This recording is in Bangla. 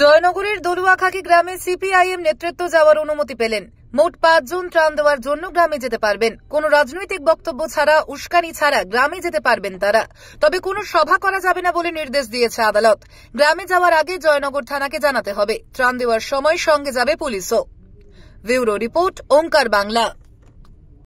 জয়নগরের দলুয়াখাকি গ্রামে সিপিআইএম নেতৃত্ব যাওয়ার অনুমতি পেলেন মোট পাঁচজন ত্রাণ দেওয়ার জন্য গ্রামে যেতে পারবেন কোন রাজনৈতিক বক্তব্য ছাড়া উস্কানি ছাড়া গ্রামে যেতে পারবেন তারা তবে কোনো সভা করা যাবে না বলে নির্দেশ দিয়েছে আদালত গ্রামে যাওয়ার আগে জয়নগর থানাকে জানাতে হবে ত্রাণ দেওয়ার সময় সঙ্গে যাবে পুলিশও ব্যুরো রিপোর্ট ওঙ্কার বাংলা